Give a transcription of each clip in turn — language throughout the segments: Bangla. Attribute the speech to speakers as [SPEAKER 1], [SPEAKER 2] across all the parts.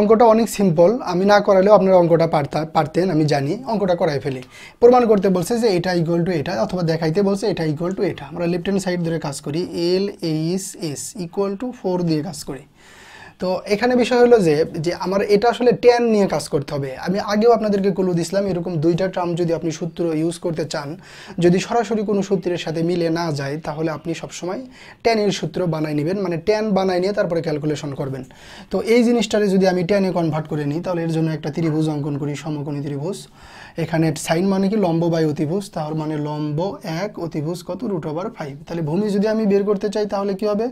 [SPEAKER 1] অঙ্কটা অনেক সিম্পল আমি না করালেও আপনার অঙ্কটা পারতা পারতেন আমি জানি অঙ্কটা করাই ফেলি প্রমাণ করতে বলছে যে এটা ইকুয়াল টু এটা অথবা দেখাইতে বলছে এটা ইকুয়াল টু এটা আমরা লেফট হ্যান্ড সাইড ধরে কাজ করি L H S equal to four দিয়ে কাজ করি তো এখানে বিষয় হলো যে যে আমার এটা আসলে ট্যান নিয়ে কাজ করতে হবে আমি আগেও আপনাদেরকে কুলু দিছিলাম এরকম দুইটা টার্ম যদি আপনি সূত্র ইউজ করতে চান যদি সরাসরি কোনো সূত্রের সাথে মিলে না যায় তাহলে আপনি সবসময় ট্যানের সূত্র বানাই নেবেন মানে ট্যান বানাই নিয়ে তারপরে ক্যালকুলেশন করবেন তো এই জিনিসটারে যদি আমি ট্যানে কনভার্ট করে নিই তাহলে এর জন্য একটা ত্রিভুজ অঙ্কন করি সমকোণী ত্রিভুজ এখানে সাইন মানে কি লম্ব বাই অতিভুজ তাহলে মানে লম্ব এক অতিভুজ কত রুট ওভার ফাইভ তাহলে ভূমি যদি আমি বের করতে চাই তাহলে কি হবে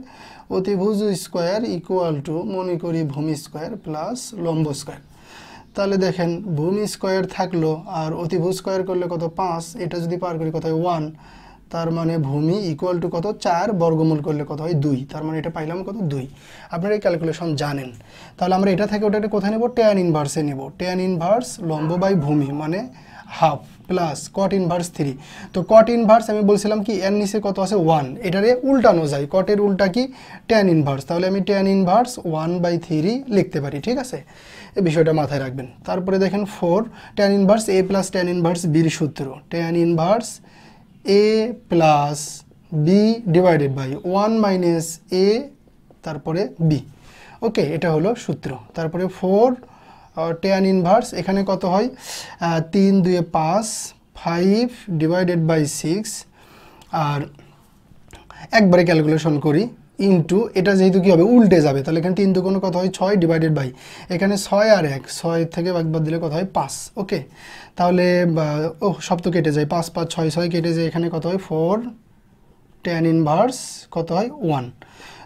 [SPEAKER 1] অতিভুজ স্কোয়ার ইকুয়াল টু মনে করি ভূমি স্কোয়ার প্লাস লম্ব স্কোয়ার তাহলে দেখেন ভূমি স্কোয়ার থাকলো আর অতিভূ স্কোয়ার করলে কত পাঁচ এটা যদি পার করি কত হয় ওয়ান তার মানে ভূমি ইকুয়াল টু কত চার বর্গমূল করলে কত হয় দুই তার মানে এটা পাইলাম কত দুই আপনারা এই ক্যালকুলেশন জানেন তাহলে আমরা এটা থেকে ওটা কোথায় নেব ট্যান ইনভার্সে নেব ট্যান ইনভার্স লম্ব বাই ভূমি মানে half plus cot inverse three তো কট ইনভার্স আমি বলছিলাম কি এন নিচে কত আছে ওয়ান এটারে উল্টানো যায় কটের উল্টা কি ট্যান ইনভার্স তাহলে আমি tan inverse one by three লিখতে পারি ঠিক আছে এই বিষয়টা মাথায় রাখবেন তারপরে দেখেন four tan inverse A plus tan inverse বির সূত্র tan inverse A plus B divided by one minus A তারপরে বি ওকে এটা হলো সূত্র তারপরে ফোর টেন ইনভার্স এখানে কত হয় তিন দুয়ে পাঁচ ফাইভ ডিভাইডেড বাই সিক্স আর একবারে ক্যালকুলেশন করি ইন্টু এটা যেহেতু কী হবে উল্টে যাবে তাহলে এখানে তিন দুগুণ কত হয় ছয় ডিভাইডেড বাই এখানে ছয় আর এক ছয় থেকে একবার দিলে কত হয় পাঁচ ওকে তাহলে ও সব তো কেটে যায় পাঁচ পাঁচ ছয় ছয় কেটে যায় এখানে কত হয় ফোর টেন ইনভার্স কত হয় ওয়ান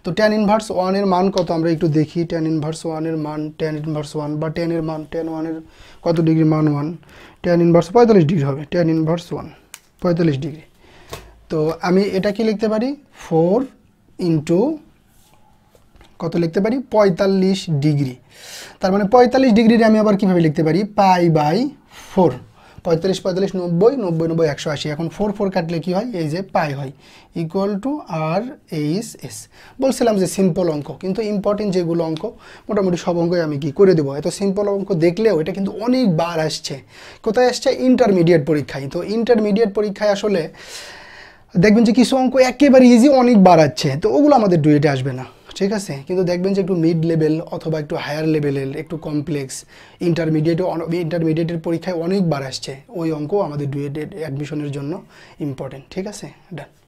[SPEAKER 1] তো ট্যান ইনভার্স ওয়ানের মান কত আমরা একটু দেখি ট্যান ইনভার্স ওয়ানের মান ট্যান ইনভার্স ওয়ান বা টেনের মান ট্যান ওয়ানের কত ডিগ্রি মান ওয়ান ট্যান ইনভার্স পঁয়তাল্লিশ ডিগ্রি হবে ট্যান ইনভার্স ওয়ান পঁয়তাল্লিশ ডিগ্রি তো আমি এটা কি লিখতে পারি ফোর ইন্টু কত লিখতে পারি পঁয়তাল্লিশ ডিগ্রি তার মানে পঁয়তাল্লিশ ডিগ্রির আমি আবার কীভাবে লিখতে পারি পাই বাই ফোর পঁয়তাল্লিশ পঁয়তাল্লিশ নব্বই নব্বই নব্বই একশো আশি এখন ফোর ফোর কাটলে কী হয় এই যে পাই হয় equal to R H S বলছিলাম যে সিম্পল অঙ্ক কিন্তু ইম্পর্টেন্ট যেগুলো অঙ্ক মোটামুটি সব অঙ্কই আমি কি করে দেবো এত সিম্পল অঙ্ক দেখলেও এটা কিন্তু অনেকবার আসছে কোথায় আসছে ইন্টারমিডিয়েট পরীক্ষায় তো ইন্টারমিডিয়েট পরীক্ষায় আসলে দেখবেন যে কিছু অঙ্ক একেবারে ইজি অনেক বাড়াচ্ছে তো ওগুলো আমাদের ডুয়েটে আসবে না ঠিক আছে কিন্তু দেখবেন যে একটু মিড লেভেল অথবা একটু হায়ার লেভেলের একটু কমপ্লেক্স ইন্টারমিডিয়েটও ইন্টারমিডিয়েটের পরীক্ষায় অনেকবার আসছে ওই অঙ্ক আমাদের ডুয়েটেড অ্যাডমিশনের জন্য ইম্পর্টেন্ট ঠিক আছে ডান